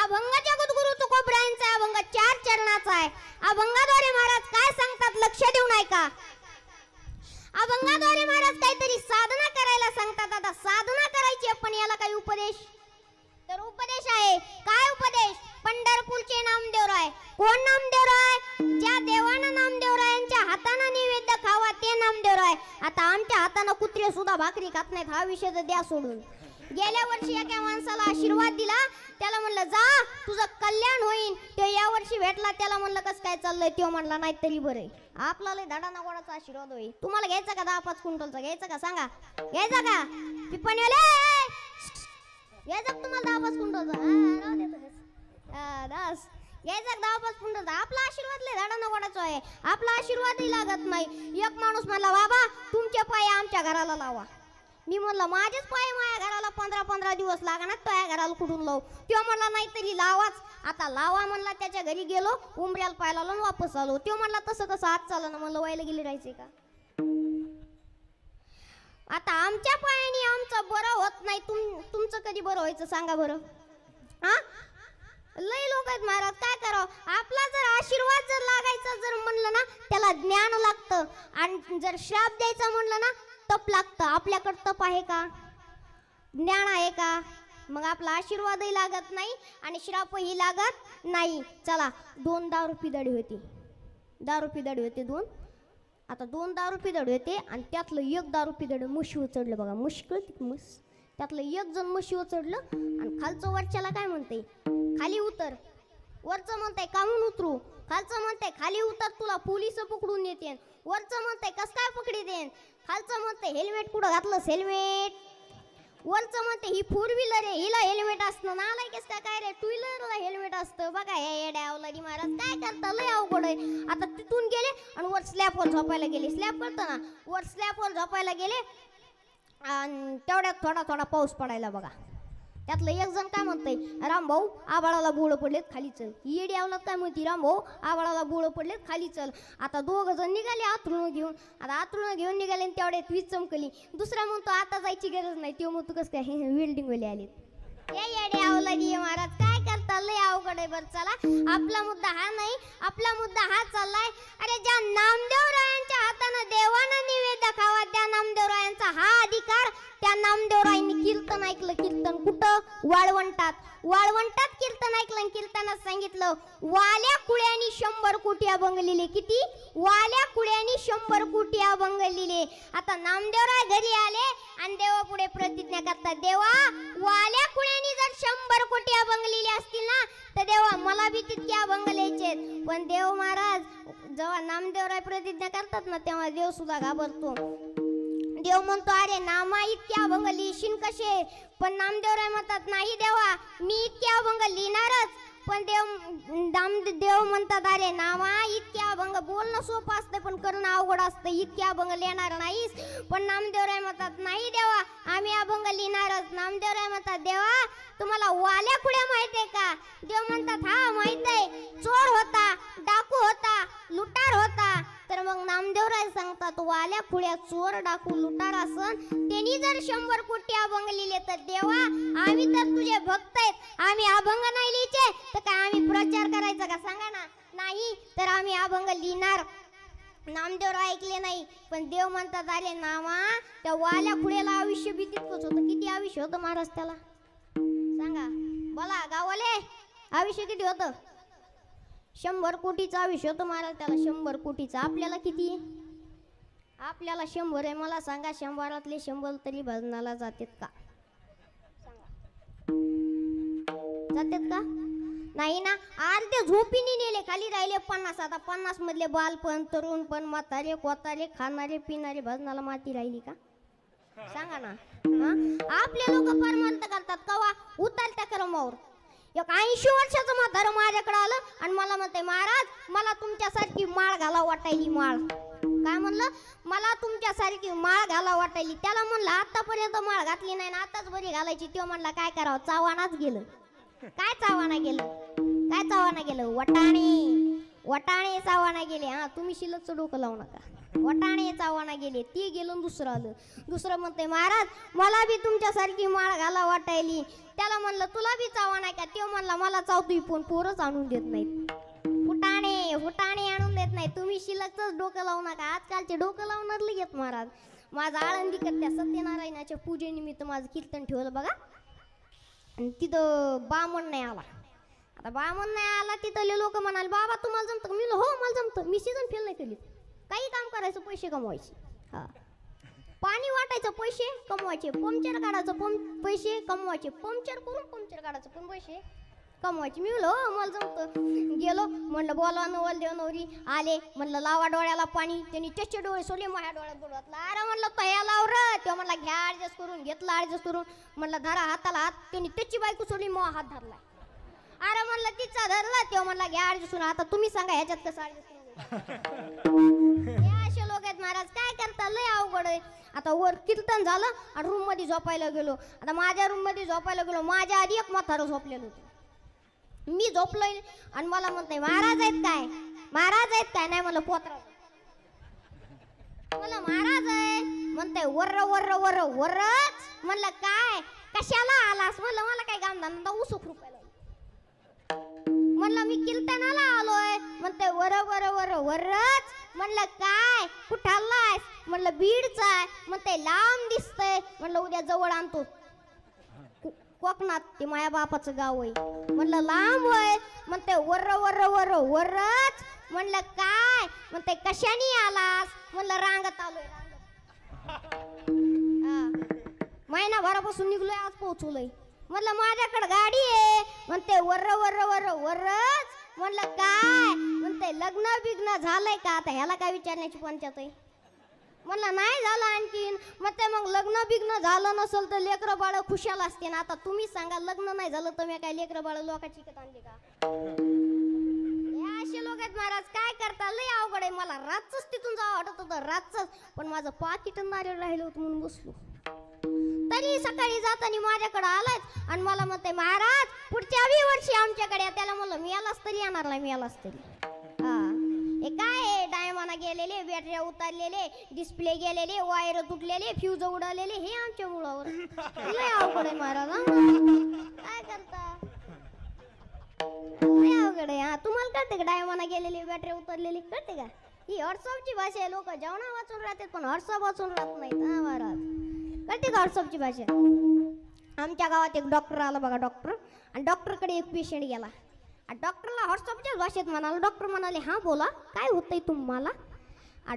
अभंग जगद्गुरु तुकोबऱ्यांचा अभंग चार चरणाचा आहे अभंगाद्वारे महाराज काय सांगतात लक्ष देऊन ऐका अभंगाद्वारे महाराज काहीतरी साधना करायला सांगतात आता साधना करायची पण याला काही उपदेश तर उपदेश आहे काय उपदेश पंढरपूरचे नामदेवराय कोण नामदेवराय ज्या देवानं यांच्या हाताने निवेद्य खावा ते नामदेवराय आता आमच्या हातानं कुत्रे सुद्धा भाकरी खात नाहीत हा विषय द्या सोडून गेल्या वर्षी एका माणसाला आशीर्वाद दिला त्याला म्हणलं जा तुझं कल्याण होईल तो या वर्षी भेटला त्याला म्हणलं कसं काय चाललंय तो म्हणला नाही नाहीतरी बरं आपल्याला धडा ना गोडाचा आशीर्वाद होईल तुम्हाला घ्यायचा का दहा पाच क्विंटलचा घ्यायचा का सांगा घ्यायचा का पिपणीवाले घ्यायचा तुम्हाला दहा पाच क्विंटलचा घ्यायचा दहा पाच क्विंटलचा आपला आशीर्वाद लय धडा ना आहे आपला आशीर्वादही लागत नाही एक माणूस म्हणला बाबा तुमच्या पाय आमच्या घराला लावा मी म्हणलं माझेच पाय माझ्या पंधरा पंधरा दिवस लागणार तो घराला कुठून लावू तो म्हणला नाहीतरी लावाच आता लावा म्हणला त्याच्या घरी गेलो उमऱ्याला पाहायला लावून वापस आलो तो म्हणला तसं कसं आज चाललं ना म्हणलं व्हायला गेली राहायचे का आता आमच्या पायाने आमचं बरं होत नाही तुम तुमचं कधी बरं व्हायचं सांगा बरं हा लई लोक आहेत महाराज काय करावं आपला जर आशीर्वाद जर लागायचा जर म्हणलं ना त्याला ज्ञान लागतं आणि जर श्राप द्यायचा म्हणलं ना तप लागतं आपल्याकडे तप आहे का ज्ञान आहे का मग आपला आशीर्वादही लागत नाही आणि श्रापही लागत नाही चला दोन दारूपी पिदडी होती दारू पिदडी होते दोन आता दोन दारू पिदड होते आणि त्यातलं एक दारू पिदड मुशी उचडलं बघा मुश्किल मुस त्यातलं एक जण मुशी उचडलं आणि खालचं वरच्याला काय म्हणते खाली उतर वरचं म्हणतंय कामून उतरू खालचं म्हणतंय खाली उतर तुला पोलिस पकडून येते वरचं म्हणतंय कस काय पकडी देन खालचं म्हणतंय हेल्मेट कुठं घातलं हेल्मेट वरच म्हणते ही फोर व्हीलर आहे हिला हेल्मेट असतं नाय का काय रे टू व्हीलरला हेल्मेट असतं बघा हे येड्या महाराज काय करता लय अवघड आहे आता तिथून गेले आणि वर स्लॅपवर झोपायला गेले स्लॅप करतो ना वर स्लॅपवर झोपायला गेले आणि तेवढ्यात थोडा थोडा पाऊस पडायला बघा त्यातलं एक जण काय म्हणतंय राम भाऊ आबाळाला बोळं पडलेत खाली चल ही येडी आवलात काय म्हणती राम भाऊ आबाळाला बोळं पडलेत खाली चल आता दोघं जण निघाले आतरुण घेऊन आता आतृण घेऊन निघाले आणि तेवढ्यात वीज चमकली दुसरा म्हणतो आता जायची गरज नाही तो म्हणतो कसं काय हे वेल्डिंगवाले आले हे येडे आवला महाराज काय करता लय अवघड आहे बरं चला आपला मुद्दा हा नाही आपला मुद्दा हा चाललाय अरे ज्या नामदेवरायांच्या हाताने हातानं देवानं अधिकार त्या नामदेवरायनी कीर्तन ऐकलं कीर्तन कुठं वाळवंटात वाळवंटात कीर्तन ऐकलं कीर्तनात सांगितलं वाल्या कुळ्यानी शंभर कोटी बंगलिले किती वाल्या कुळ्यानी शंभर कोटी बंगलिले आता नामदेवराय घरी आले आणि देवा पुढे प्रतिज्ञा करतात देवा वाल्या कुळ्यानी जर शंभर कोटी बंगलिले असतील ना तर देवा मला बी तितके लिहायचे पण देव महाराज जेव्हा नामदेवराय प्रतिज्ञा करतात ना तेव्हा देव सुद्धा घाबरतो देव म्हणतो अरे नामा इतक्या अभंग लिहिशीन कसे पण नामदेव नामदेवराय म्हणतात नाही देवा मी इतके अभंग लिहिणारच पण देव नाम देव म्हणतात अरे नामा इतक्या अभंग बोलणं सोपं असतं पण करणं अवघड असतं इतक्या अभंग लिहिणार नाहीस पण नामदेव नामदेवराय म्हणतात नाही देवा आम्ही अभंग लिहिणारच नामदेव राय म्हणतात देवा तुम्हाला वाल्या खुड्या माहित आहे का देव म्हणतात हा माहित आहे चोर होता डाकू होता लुटार होता तर मग नामदेवराय सांगतात वाल्या चोर डाकू लुटार असन त्यांनी जर शंभर कोटी अभंग लिहिले तर देवा आम्ही तर तुझे भक्त आहेत आम्ही अभंग नाही लिहिचे तर काय आम्ही प्रचार करायचा का सांगा ना नाही तर आम्ही अभंग लिहिणार नामदेवराव ऐकले नाही पण देव म्हणतात आले नामा त्या वाल्या फुड्याला आयुष्य बी होत होतं किती आयुष्य होत महाराज त्याला सांगा बोला गावले आयुष्य किती होतं शंभर कोटीचा विषय तो मारा त्याला शंभर कोटीचा आपल्याला किती आपल्याला शंभर आहे मला सांगा शंभरातले शंभर तरी भजनाला जातात का जातात का नाही ना अर्धे झोपीने नेले खाली राहिले पन्नास आता पन्नास मधले बालपण तरुण पण म्हातारे कोतारे खाणारे पिणारे भजनाला माती राहिली का सांगा ना आपले लोक परमंत करतात कवा उतरत्या क्रमावर एक ऐंशी वर्षाचं म्हातारं माझ्याकडे आलं आणि मला म्हणते महाराज मला तुमच्यासारखी माळ घाला वाटायली माळ काय म्हणलं मला तुमच्यासारखी माळ घाला वाटायली त्याला म्हणलं आतापर्यंत माळ घातली नाही ना आताच बरी घालायची तो म्हणला काय करावं चावानाच गेलं काय चावाना गेलं काय चावाना गेलं वटाणे वटाणे चावाना गेले हा तुम्ही शिलच डोकं लावू नका वटाणे चावाना गेले ती गेलो दुसरं आलं दुसरं म्हणते महाराज मला बी तुमच्यासारखी माळ घाला वाटायली त्याला म्हणलं तुला बी चावा नाही का तो म्हणला मला चावतो पण पोरच आणून देत नाहीत फुटाणे फुटाणे आणून देत नाही तुम्ही शिलकच डोकं लावू नका आजकालचे डोकं लावणार घेत महाराज माझं आळंदी त्या सत्यनारायणाच्या पूजेनिमित्त माझं कीर्तन ठेवलं बघा आणि तिथं बामण नाही आला आता बामण नाही आला तिथले लोक म्हणाले बाबा तुम्हाला जमतं मी हो मला जमतं मी सीझन फेल नाही केली काही काम करायचं पैसे कमवायचे हा पाणी वाटायचं पैसे कमवायचे पंक्चर काढायचं पण पैसे कमवायचे पंक्चर करून पंक्चर काढायचं पण पैसे कमवायचे मी मला जमत गेलो म्हणलं बोला नवल देव नवरी आले म्हणलं लावा डोळ्याला पाणी त्यांनी त्याचे डोळे सोडले माझ्या डोळ्यात बुडवतला अरे म्हणलं तया लाव र तेव्हा म्हणला घ्या ॲडजस्ट करून घेतला ॲडजस्ट करून म्हणलं धरा हाताला हात त्यांनी त्याची बायको सोडली मग हात धरला अरे म्हणलं तिचा धरला तेव्हा म्हणला घ्या ॲडजस्ट करून आता तुम्ही सांगा ह्याच्यात कसं ॲडजस्ट करून महाराज काय करता लय अवघड आहे आता वर कीर्तन झालं आणि रूम मध्ये झोपायला गेलो आता माझ्या रूम मध्ये झोपायला गेलो माझ्या आधी एक म्हातारं झोपलेलं मी झोपलोय आणि मला म्हणताय महाराज आहेत काय महाराज आहेत काय नाही मला पोत्रा मला महाराज आहे म्हणताय वर्र वर वर वर्रच म्हणलं काय कशाला आलास म्हणलं मला काय गामधान उसुख रुपयाला म्हणलं मी कीर्तनाला आलोय म्हणते वर वर वर वरच म्हणलं काय कुठालास म्हणलं बीडचा आहे म्हणते लांब दिसतय म्हणलं उद्या जवळ आणतो कोकणात ते माया बापाचं गाव आहे म्हणलं लांब होय म्हणते वर वर वर वरच म्हणलं काय म्हणते कशाने आलास म्हणलं रांगत आलोय महिनाभरापासून निघलोय आज पोहोचलोय म्हटलं माझ्याकडे गाडी आहे म्हणते वर्र वर्र वर्र वर्रच म्हटलं काय म्हणते लग्न बिग्न झालंय का आता ह्याला काय विचारण्याची पंचायत आहे म्हणलं नाही झालं आणखीन मग ते मग लग्न बिग्न झालं नसेल तर लेकरं बाळ खुशाल असते ना आता तुम्ही सांगा लग्न नाही झालं तर मी काय लेकरं बाळ लोकांची इकत आणली का असे लोक आहेत महाराज काय करता लय अवघड आहे मला रातच तिथून जावं वाटत होतं रातच पण माझं पाकिट नारळ राहिलं होतं म्हणून बसलो तरी सकाळी जातानी माझ्याकडे आलाच आणि मला म्हणते महाराज पुढच्या वी वर्षी आमच्याकडे त्याला म्हणलं मी आलास तरी येणार नाही मी आलास तरी हे काय डायमाना गेलेले बॅटऱ्या उतरलेले डिस्प्ले गेलेले वायर तुटलेले फ्यूज उडालेले हे आमच्या मुळावर लय अवघड आहे महाराज काय करता अवघड आहे तुम्हाला कळते का डायमाना गेलेले बॅटऱ्या उतरलेले कळते का ही व्हॉट्सअपची भाषा आहे लोक जेवणा वाचून राहतात पण व्हॉट्सअप वाचून राहत नाहीत हा महाराज करते गॉडसॉपची भाषा आमच्या गावात एक डॉक्टर आला बघा डॉक्टर आणि डॉक्टरकडे एक पेशंट गेला डॉक्टरला व्हॉट्सअपच्याच भाषेत म्हणाला डॉक्टर म्हणाले हां बोला काय होतंय तुम्हाला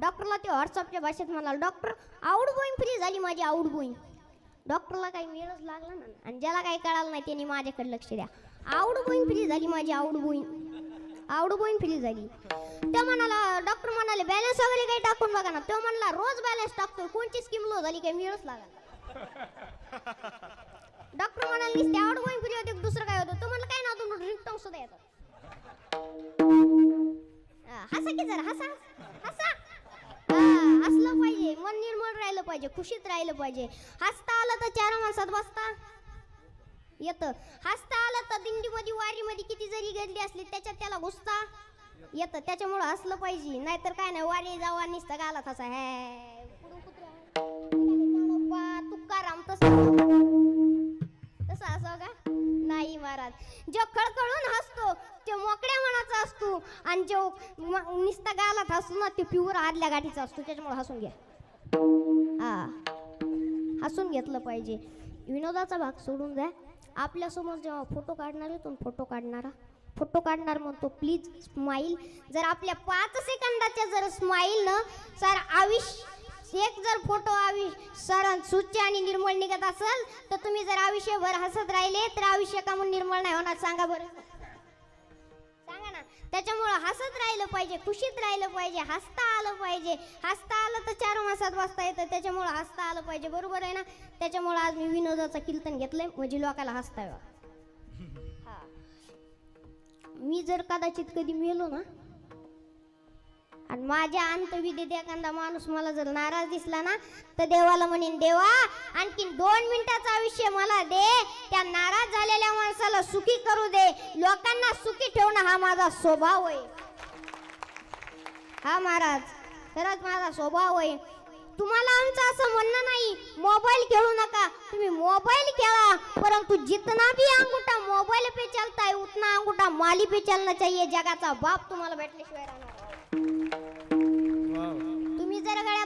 डॉक्टरला ते व्हॉट्सअपच्या भाषेत म्हणाल डॉक्टर आवड बोईन फ्री झाली माझी आवड बोईन डॉक्टरला काही वेळच लागला ना आणि ज्याला काही कळालं नाही त्यांनी माझ्याकडे लक्ष द्या आवड बोईन फ्री झाली माझी आवड बोईन आवडबोईन फ्री झाली तो म्हणाला डॉक्टर म्हणाले बॅलन्स वगैरे काही टाकून बघा ना तो म्हणला रोज बॅलन्स टाकतो कोणची स्कीम लो झाली काही मिळच लागा डॉक्टर म्हणाले नुसते आवडूबोईन फ्री होते दुसरं काय होतं तो म्हणला काय ना तुम्ही ड्रिंक सुद्धा येतात हसा की जरा हसा हसा हसलं पाहिजे मन निर्मळ राहिलं पाहिजे खुशीत राहिलं पाहिजे हसता आलं तर चार माणसात बसता येतं हसता आलं तर दिंडीमध्ये वारीमध्ये किती जरी गेली असली त्याच्यात त्याला घुसता येतं त्याच्यामुळं हसलं पाहिजे नाहीतर काय नाही वारी जावा निसता गाला तसा हॅ तुकाराम तसं तसं असं का नाही महाराज जो खळखळून हसतो ते मोकळ्या मनाचा असतो आणि जो निस्ता आलात हसतो ना ते प्युअर आदल्या गाठीचा असतो त्याच्यामुळे हसून घ्या हा हसून घेतलं पाहिजे विनोदाचा भाग सोडून द्या आपल्यासमोर जेव्हा फोटो काढणार तो फोटो काढणारा फोटो काढणार म्हणतो प्लीज स्माईल जर आपल्या पाच सेकंदाच्या जर स्माईल न सर आयुष्य एक जर फोटो आयुष्य सर सुच्च आणि निर्मळ निघत असेल तर तुम्ही जर आयुष्यभर हसत राहिले तर आयुष्य का म्हणून निर्मळ नाही होणार सांगा बरं त्याच्यामुळं हसत राहिलं पाहिजे खुशीत राहिलं पाहिजे हसता आलं पाहिजे हसता आलं तर चार मासात वाजता येतं त्याच्यामुळं हसता आलं पाहिजे बरोबर आहे ना त्याच्यामुळं आज मी विनोदाचं कीर्तन घेतलंय म्हणजे लोकाला हसता मी जर कदाचित कधी मेलो ना आणि माझ्या अंतविधीत एखादा माणूस मला जर नाराज दिसला ना तर देवाला म्हणेन देवा आणखीन दोन मिनिटाचा विषय मला दे त्या नाराज झालेल्या माणसाला सुखी करू दे लोकांना सुखी ठेवणं हा माझा स्वभाव आहे हा महाराज खरंच माझा स्वभाव आहे तुम्हाला आमचं असं म्हणणं नाही मोबाईल खेळू नका तुम्ही मोबाईल खेळा परंतु जितना भी अंगुठा मोबाईल पे चालताय उतना अंगुठा माली पे चलना चाहिए जगाचा बाप तुम्हाला भेटल्याशिवाय राहणार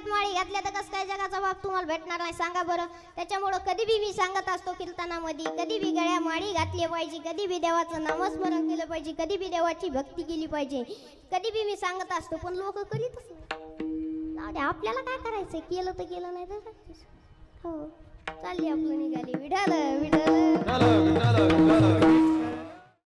माळी घातल्या तर कसं काय जगाचा बाप तुम्हाला भेटणार नाही सांगा बरं त्याच्यामुळं कधी बी मी सांगत असतो कीर्तनामध्ये कधी बी गळ्या माळी घातली पाहिजे कधी बी देवाचं नामस्मरण केलं पाहिजे कधी बी देवाची भक्ती केली पाहिजे कधी बी मी सांगत असतो पण लोक करीतच नाही आपल्याला काय करायचं केलं तर केलं नाही तर हो चालली आपलं निघाली विडाल विडाल